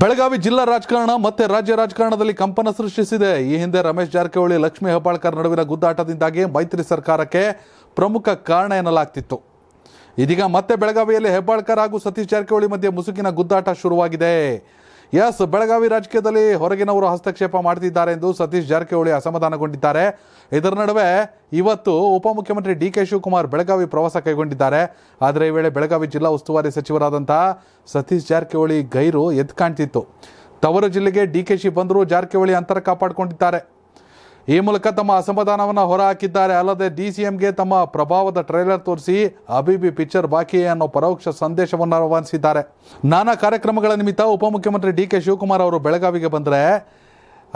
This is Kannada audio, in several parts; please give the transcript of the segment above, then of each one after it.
ಬೆಳಗಾವಿ ಜಿಲ್ಲಾ ರಾಜಕಾರಣ ಮತ್ತೆ ರಾಜ್ಯ ರಾಜಕಾರಣದಲ್ಲಿ ಕಂಪನ ಸೃಷ್ಟಿಸಿದೆ ಈ ಹಿಂದೆ ರಮೇಶ್ ಜಾರಕಿಹೊಳಿ ಲಕ್ಷ್ಮೀ ಹೆಬ್ಬಾಳ್ಕರ್ ನಡುವಿನ ಗುದ್ದಾಟದಿಂದಾಗಿ ಮೈತ್ರಿ ಸರ್ಕಾರಕ್ಕೆ ಪ್ರಮುಖ ಕಾರಣ ಎನ್ನಲಾಗ್ತಿತ್ತು ಇದೀಗ ಮತ್ತೆ ಬೆಳಗಾವಿಯಲ್ಲಿ ಹೆಬ್ಬಾಳ್ಕರ್ ಹಾಗೂ ಸತೀಶ್ ಜಾರಕಿಹೊಳಿ ಮಧ್ಯೆ ಮುಸುಕಿನ ಗುದ್ದಾಟ ಶುರುವಾಗಿದೆ ಎಸ್ ಬೆಳಗಾವಿ ರಾಜಕೀಯದಲ್ಲಿ ಹೊರಗಿನವರು ಹಸ್ತಕ್ಷೇಪ ಮಾಡುತ್ತಿದ್ದಾರೆ ಎಂದು ಸತೀಶ್ ಜಾರಕಿಹೊಳಿ ಅಸಮಾಧಾನಗೊಂಡಿದ್ದಾರೆ ಇದರ ನಡುವೆ ಇವತ್ತು ಉಪಮುಖ್ಯಮಂತ್ರಿ ಡಿ ಕೆ ಶಿವಕುಮಾರ್ ಬೆಳಗಾವಿ ಪ್ರವಾಸ ಕೈಗೊಂಡಿದ್ದಾರೆ ಆದರೆ ಈ ವೇಳೆ ಬೆಳಗಾವಿ ಜಿಲ್ಲಾ ಉಸ್ತುವಾರಿ ಸಚಿವರಾದಂತಹ ಸತೀಶ್ ಜಾರಕಿಹೊಳಿ ಗೈರು ಎದ್ದು ಕಾಣ್ತಿತ್ತು ತವರು ಜಿಲ್ಲೆಗೆ ಡಿ ಕೆ ಶಿ ಬಂದರೂ ಜಾರಕಿಹೊಳಿ ಅಂತರ ಕಾಪಾಡಿಕೊಂಡಿದ್ದಾರೆ ಈ ಮೂಲಕ ತಮ್ಮ ಅಸಮಾಧಾನವನ್ನು ಹೊರಹಾಕಿದ್ದಾರೆ ಅಲ್ಲದೆ ಡಿ ಸಿ ತಮ್ಮ ಪ್ರಭಾವದ ಟ್ರೈಲರ್ ತೋರಿಸಿ ಬಿ ಪಿಕ್ಚರ್ ಬಾಕಿ ಅನ್ನೋ ಪರೋಕ್ಷ ಸಂದೇಶವನ್ನು ರವಾನಿಸಿದ್ದಾರೆ ನಾನಾ ಕಾರ್ಯಕ್ರಮಗಳ ನಿಮಿತ್ತ ಉಪಮುಖ್ಯಮಂತ್ರಿ ಡಿ ಕೆ ಶಿವಕುಮಾರ್ ಅವರು ಬೆಳಗಾವಿಗೆ ಬಂದರೆ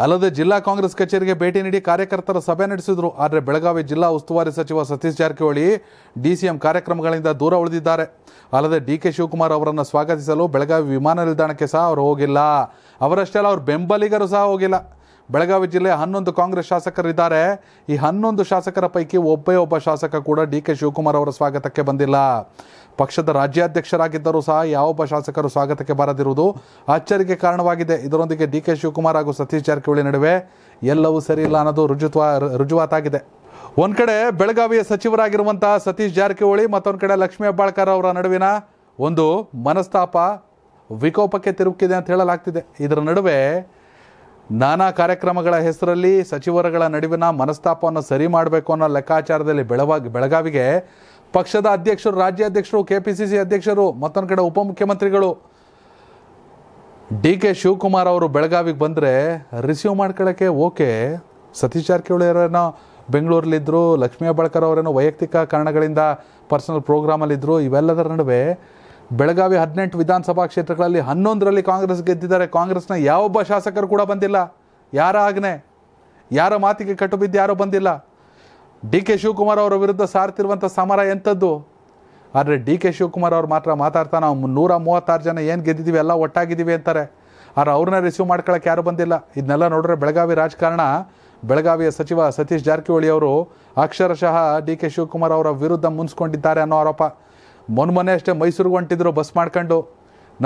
ಅಲ್ಲದೆ ಜಿಲ್ಲಾ ಕಾಂಗ್ರೆಸ್ ಕಚೇರಿಗೆ ಭೇಟಿ ನೀಡಿ ಕಾರ್ಯಕರ್ತರ ಸಭೆ ನಡೆಸಿದರು ಆದರೆ ಬೆಳಗಾವಿ ಜಿಲ್ಲಾ ಉಸ್ತುವಾರಿ ಸಚಿವ ಸತೀಶ್ ಜಾರಕಿಹೊಳಿ ಡಿ ಸಿ ಕಾರ್ಯಕ್ರಮಗಳಿಂದ ದೂರ ಉಳಿದಿದ್ದಾರೆ ಅಲ್ಲದೆ ಡಿ ಕೆ ಶಿವಕುಮಾರ್ ಅವರನ್ನು ಸ್ವಾಗತಿಸಲು ಬೆಳಗಾವಿ ವಿಮಾನ ನಿಲ್ದಾಣಕ್ಕೆ ಸಹ ಅವರು ಹೋಗಿಲ್ಲ ಅವರಷ್ಟೇ ಅಲ್ಲ ಅವ್ರ ಬೆಂಬಲಿಗರು ಸಹ ಹೋಗಿಲ್ಲ ಬೆಳಗಾವಿ ಜಿಲ್ಲೆ ಹನ್ನೊಂದು ಕಾಂಗ್ರೆಸ್ ಶಾಸಕರಿದ್ದಾರೆ ಈ ಹನ್ನೊಂದು ಶಾಸಕರ ಪೈಕಿ ಒಬ್ಬೇ ಒಬ್ಬ ಶಾಸಕ ಕೂಡ ಡಿ ಕೆ ಶಿವಕುಮಾರ್ ಅವರ ಸ್ವಾಗತಕ್ಕೆ ಬಂದಿಲ್ಲ ಪಕ್ಷದ ರಾಜ್ಯಾಧ್ಯಕ್ಷರಾಗಿದ್ದರೂ ಸಹ ಯಾವೊಬ್ಬ ಶಾಸಕರು ಸ್ವಾಗತಕ್ಕೆ ಬರದಿರುವುದು ಆಶ್ಚರ್ಯಕ್ಕೆ ಕಾರಣವಾಗಿದೆ ಇದರೊಂದಿಗೆ ಡಿ ಕೆ ಶಿವಕುಮಾರ್ ಹಾಗೂ ಸತೀಶ್ ಜಾರಕಿಹೊಳಿ ನಡುವೆ ಎಲ್ಲವೂ ಸರಿಯಿಲ್ಲ ಅನ್ನೋದು ರುಜುತ್ವ ರುಜುವಾತಾಗಿದೆ ಒಂದು ಕಡೆ ಬೆಳಗಾವಿಯ ಸಚಿವರಾಗಿರುವಂತಹ ಸತೀಶ್ ಜಾರಕಿಹೊಳಿ ಮತ್ತೊಂದು ಕಡೆ ಲಕ್ಷ್ಮೀ ಹೆಬ್ಬಾಳ್ಕರ್ ಅವರ ನಡುವಿನ ಒಂದು ಮನಸ್ತಾಪ ವಿಕೋಪಕ್ಕೆ ತಿರುಕ್ಕಿದೆ ಅಂತ ಹೇಳಲಾಗ್ತಿದೆ ಇದರ ನಡುವೆ ನಾನಾ ಕಾರ್ಯಕ್ರಮಗಳ ಹೆಸರಲ್ಲಿ ಸಚಿವರುಗಳ ನಡುವಿನ ಮನಸ್ತಾಪವನ್ನು ಸರಿ ಮಾಡಬೇಕು ಅನ್ನೋ ಲೆಕ್ಕಾಚಾರದಲ್ಲಿ ಬೆಳವಾಗಿ ಬೆಳಗಾವಿಗೆ ಪಕ್ಷದ ಅಧ್ಯಕ್ಷರು ರಾಜ್ಯಾಧ್ಯಕ್ಷರು ಕೆ ಪಿ ಸಿ ಸಿ ಅಧ್ಯಕ್ಷರು ಮತ್ತೊಂದು ಕಡೆ ಉಪಮುಖ್ಯಮಂತ್ರಿಗಳು ಡಿ ಕೆ ಶಿವಕುಮಾರ್ ಅವರು ಬೆಳಗಾವಿಗೆ ಬಂದರೆ ರಿಸೀವ್ ಮಾಡ್ಕೊಳ್ಳೋಕ್ಕೆ ಓಕೆ ಸತೀಶ್ ಜಾರಕಿಹೊಳಿ ಅವರೇನೋ ಬೆಂಗಳೂರಲ್ಲಿದ್ದರು ಲಕ್ಷ್ಮೀ ಬಳ್ಕರ್ ಅವರೇನೋ ವೈಯಕ್ತಿಕ ಕಾರಣಗಳಿಂದ ಪರ್ಸನಲ್ ಪ್ರೋಗ್ರಾಮಲ್ಲಿದ್ದರು ಇವೆಲ್ಲದರ ನಡುವೆ ಬೆಳಗಾವಿ ಹದಿನೆಂಟು ವಿಧಾನಸಭಾ ಕ್ಷೇತ್ರಗಳಲ್ಲಿ ಹನ್ನೊಂದರಲ್ಲಿ ಕಾಂಗ್ರೆಸ್ ಗೆದ್ದಿದ್ದಾರೆ ಕಾಂಗ್ರೆಸ್ನ ಯಾವೊಬ್ಬ ಶಾಸಕರು ಕೂಡ ಬಂದಿಲ್ಲ ಯಾರ ಆಜ್ಞೆ ಯಾರ ಮಾತಿಗೆ ಕಟ್ಟು ಬಿದ್ದು ಯಾರೂ ಬಂದಿಲ್ಲ ಡಿ ಕೆ ಶಿವಕುಮಾರ್ ಅವರ ವಿರುದ್ಧ ಸಾರ್ತಿರುವಂಥ ಸಮರ ಎಂಥದ್ದು ಆದರೆ ಡಿ ಕೆ ಶಿವಕುಮಾರ್ ಅವ್ರು ಮಾತ್ರ ಮಾತಾಡ್ತಾ ನಾವು ನೂರ ಮೂವತ್ತಾರು ಜನ ಏನು ಗೆದ್ದಿದ್ದೀವಿ ಎಲ್ಲ ಒಟ್ಟಾಗಿದ್ದೀವಿ ಅಂತಾರೆ ಆದರೆ ಅವ್ರನ್ನ ರಿಸೀವ್ ಮಾಡ್ಕೊಳ್ಳೋಕೆ ಯಾರು ಬಂದಿಲ್ಲ ಇದನ್ನೆಲ್ಲ ನೋಡಿದ್ರೆ ಬೆಳಗಾವಿ ರಾಜಕಾರಣ ಬೆಳಗಾವಿಯ ಸಚಿವ ಸತೀಶ್ ಜಾರಕಿಹೊಳಿ ಅವರು ಅಕ್ಷರಶಃ ಡಿ ಕೆ ಶಿವಕುಮಾರ್ ಅವರ ವಿರುದ್ಧ ಮುನ್ಸ್ಕೊಂಡಿದ್ದಾರೆ ಅನ್ನೋ ಆರೋಪ ಮೊನ್ನೆ ಅಷ್ಟೇ ಮೈಸೂರಿಗೆ ಹೊಂಟಿದ್ರು ಬಸ್ ಮಾಡ್ಕೊಂಡು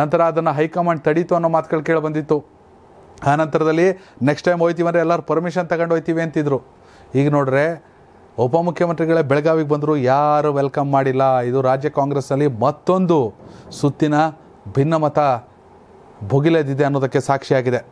ನಂತರ ಅದನ್ನು ಹೈಕಮಾಂಡ್ ತಡೀತು ಅನ್ನೋ ಮಾತುಗಳು ಕೇಳಿ ಬಂದಿತ್ತು ಆ ನಂತರದಲ್ಲಿ ನೆಕ್ಸ್ಟ್ ಟೈಮ್ ಹೋಯ್ತೀವಿ ಅಂದರೆ ಎಲ್ಲರೂ ಪರ್ಮಿಷನ್ ತಗೊಂಡು ಹೋಯ್ತೀವಿ ಅಂತಿದ್ರು ಈಗ ನೋಡ್ರೆ ಉಪಮುಖ್ಯಮಂತ್ರಿಗಳೇ ಬೆಳಗಾವಿಗೆ ಬಂದರು ಯಾರು ವೆಲ್ಕಮ್ ಮಾಡಿಲ್ಲ ಇದು ರಾಜ್ಯ ಕಾಂಗ್ರೆಸ್ನಲ್ಲಿ ಮತ್ತೊಂದು ಸುತ್ತಿನ ಭಿನ್ನಮತ ಭುಗಿಲೆದಿದೆ ಅನ್ನೋದಕ್ಕೆ ಸಾಕ್ಷಿಯಾಗಿದೆ